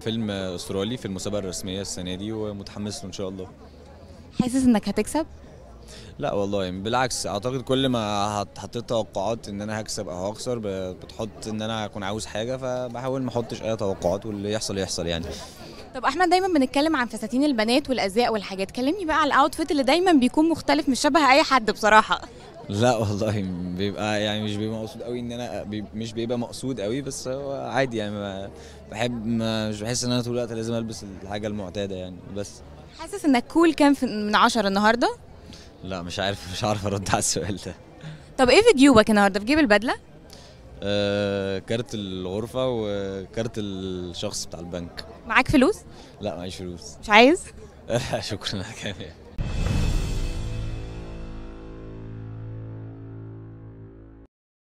فيلم استرالي في المسابقه الرسميه السنه دي ومتحمس له ان شاء الله حاسس انك هتكسب لا والله يعني بالعكس اعتقد كل ما حطيت توقعات ان انا هكسب او هخسر بتحط ان انا اكون عاوز حاجه فبحاول ما احطش اي توقعات واللي يحصل يحصل يعني طب احمد دايما بنتكلم عن فساتين البنات والازياء والحاجات كلمني بقى على الاوتفيت اللي دايما بيكون مختلف مش شبه اي حد بصراحه لا والله بيبقى يعني مش بيبقى مقصود قوي ان انا بي مش بيبقى مقصود قوي بس هو عادي يعني ما بحب ما مش بحس ان انا طول الوقت لازم البس الحاجه المعتاده يعني بس حاسس انك كول كام من عشرة النهارده؟ لا مش عارف مش عارف ارد على السؤال ده طب ايه في جيوبك النهارده في جيب البدله؟ آه كارت الغرفة وكارت الشخص بتاع البنك معاك فلوس؟ لا معيش فلوس مش عايز؟ شكرا كامل